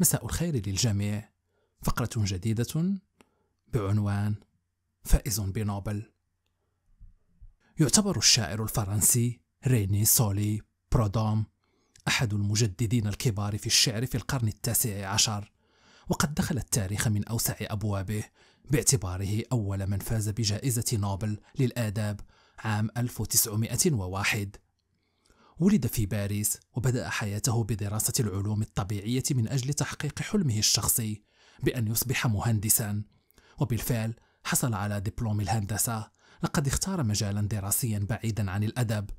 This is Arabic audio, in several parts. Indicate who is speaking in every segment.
Speaker 1: مساء الخير للجميع فقرة جديدة بعنوان فائز بنوبل يعتبر الشاعر الفرنسي ريني سولي برودوم أحد المجددين الكبار في الشعر في القرن التاسع عشر وقد دخل التاريخ من أوسع أبوابه باعتباره أول من فاز بجائزة نوبل للآداب عام 1901 ولد في باريس وبدأ حياته بدراسة العلوم الطبيعية من أجل تحقيق حلمه الشخصي بأن يصبح مهندسا وبالفعل حصل على دبلوم الهندسة لقد اختار مجالا دراسيا بعيدا عن الأدب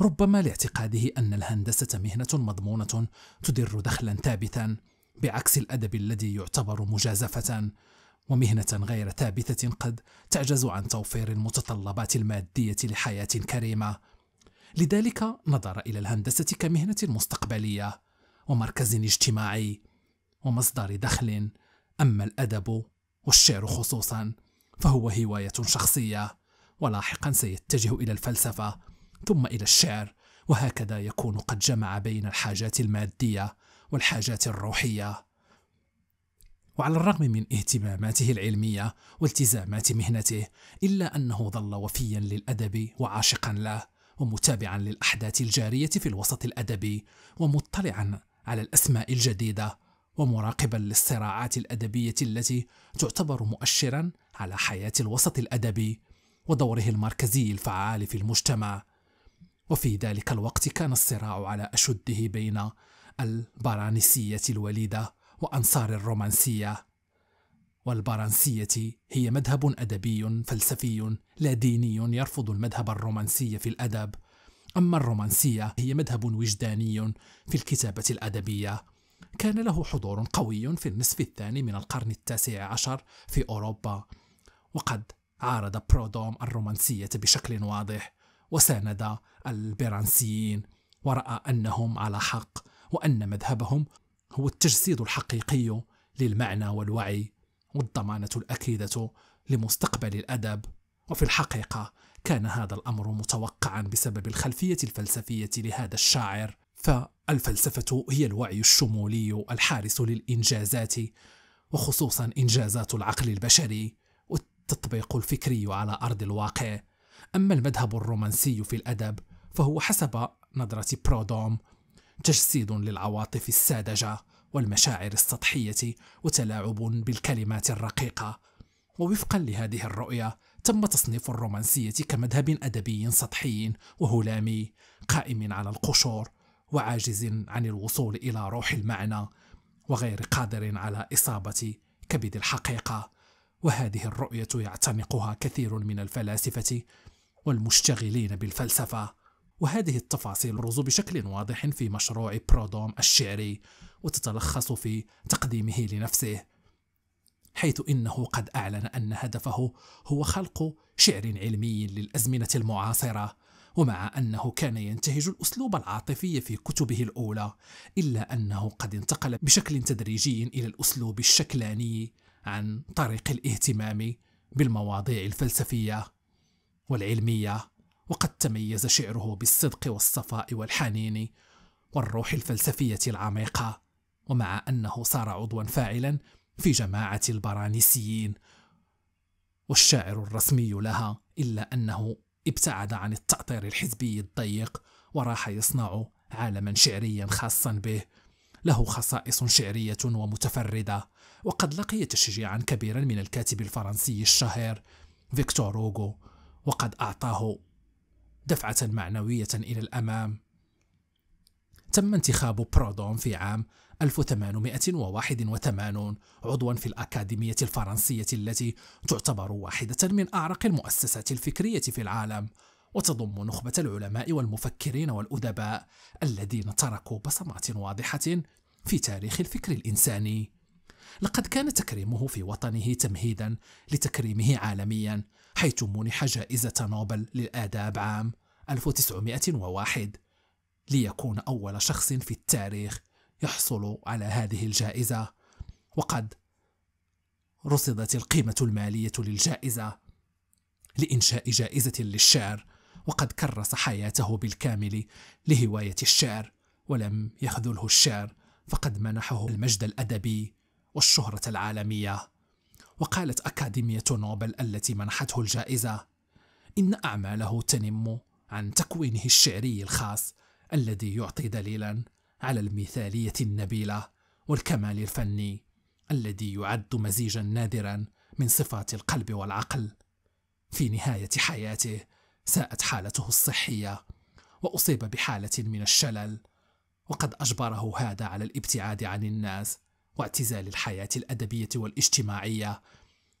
Speaker 1: ربما لاعتقاده أن الهندسة مهنة مضمونة تدر دخلا ثابتا بعكس الأدب الذي يعتبر مجازفة ومهنة غير ثابتة قد تعجز عن توفير المتطلبات المادية لحياة كريمة لذلك نظر إلى الهندسة كمهنة مستقبلية ومركز اجتماعي ومصدر دخل أما الأدب والشعر خصوصا فهو هواية شخصية ولاحقا سيتجه إلى الفلسفة ثم إلى الشعر وهكذا يكون قد جمع بين الحاجات المادية والحاجات الروحية وعلى الرغم من اهتماماته العلمية والتزامات مهنته إلا أنه ظل وفيا للأدب وعاشقا له ومتابعا للاحداث الجاريه في الوسط الادبي ومطلعا على الاسماء الجديده ومراقبا للصراعات الادبيه التي تعتبر مؤشرا على حياه الوسط الادبي ودوره المركزي الفعال في المجتمع وفي ذلك الوقت كان الصراع على اشده بين البرانسيه الوليده وانصار الرومانسيه والبرنسية هي مذهب أدبي فلسفي لا ديني يرفض المذهب الرومانسي في الأدب أما الرومانسية هي مذهب وجداني في الكتابة الأدبية كان له حضور قوي في النصف الثاني من القرن التاسع عشر في أوروبا وقد عارض برودوم الرومانسية بشكل واضح وساند البرانسيين ورأى أنهم على حق وأن مذهبهم هو التجسيد الحقيقي للمعنى والوعي والضمانة الأكيدة لمستقبل الأدب وفي الحقيقة كان هذا الأمر متوقعا بسبب الخلفية الفلسفية لهذا الشاعر فالفلسفة هي الوعي الشمولي الحارس للإنجازات وخصوصا إنجازات العقل البشري والتطبيق الفكري على أرض الواقع أما المذهب الرومانسي في الأدب فهو حسب نظرة برودوم تجسيد للعواطف الساذجة والمشاعر السطحيه وتلاعب بالكلمات الرقيقه ووفقا لهذه الرؤيه تم تصنيف الرومانسيه كمذهب ادبي سطحي وهلامي قائم على القشور وعاجز عن الوصول الى روح المعنى وغير قادر على اصابه كبد الحقيقه وهذه الرؤيه يعتنقها كثير من الفلاسفه والمشتغلين بالفلسفه وهذه التفاصيل رز بشكل واضح في مشروع برودوم الشعري وتتلخص في تقديمه لنفسه حيث إنه قد أعلن أن هدفه هو خلق شعر علمي للأزمنة المعاصرة ومع أنه كان ينتهج الأسلوب العاطفي في كتبه الأولى إلا أنه قد انتقل بشكل تدريجي إلى الأسلوب الشكلاني عن طريق الاهتمام بالمواضيع الفلسفية والعلمية وقد تميز شعره بالصدق والصفاء والحنين والروح الفلسفية العميقة ومع أنه صار عضوا فاعلا في جماعة البرانيسيين والشاعر الرسمي لها إلا أنه ابتعد عن التأطير الحزبي الضيق وراح يصنع عالما شعريا خاصا به له خصائص شعرية ومتفردة وقد لقي تشجيعا كبيرا من الكاتب الفرنسي الشهير فيكتور هوغو وقد أعطاه دفعة معنوية إلى الأمام تم انتخاب برودون في عام 1881 عضوا في الأكاديمية الفرنسية التي تعتبر واحدة من أعرق المؤسسات الفكرية في العالم وتضم نخبة العلماء والمفكرين والأدباء الذين تركوا بصمات واضحة في تاريخ الفكر الإنساني لقد كان تكريمه في وطنه تمهيدا لتكريمه عالميا حيث منح جائزة نوبل للآداب عام 1901 ليكون أول شخص في التاريخ يحصل على هذه الجائزة وقد رصدت القيمة المالية للجائزة لإنشاء جائزة للشعر وقد كرس حياته بالكامل لهواية الشعر ولم يخذله الشعر فقد منحه المجد الأدبي والشهرة العالمية وقالت أكاديمية نوبل التي منحته الجائزة إن أعماله تنم عن تكوينه الشعري الخاص الذي يعطي دليلا على المثالية النبيلة والكمال الفني الذي يعد مزيجا نادرا من صفات القلب والعقل في نهاية حياته ساءت حالته الصحية وأصيب بحالة من الشلل وقد أجبره هذا على الابتعاد عن الناس واعتزال الحياة الأدبية والاجتماعية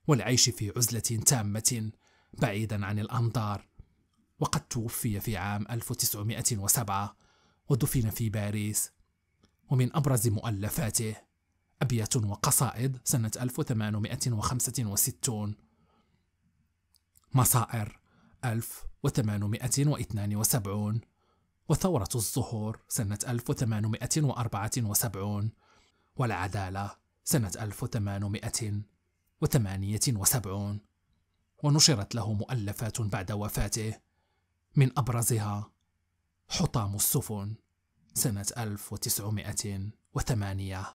Speaker 1: والعيش في عزلة تامة بعيدا عن الأنظار وقد توفي في عام 1907 ودفن في باريس ومن أبرز مؤلفاته أبيات وقصائد سنة 1865 مصائر 1872 وثورة الزهور سنة 1874 والعدالة سنة 1878 ونشرت له مؤلفات بعد وفاته من أبرزها حطام السفن سنة 1908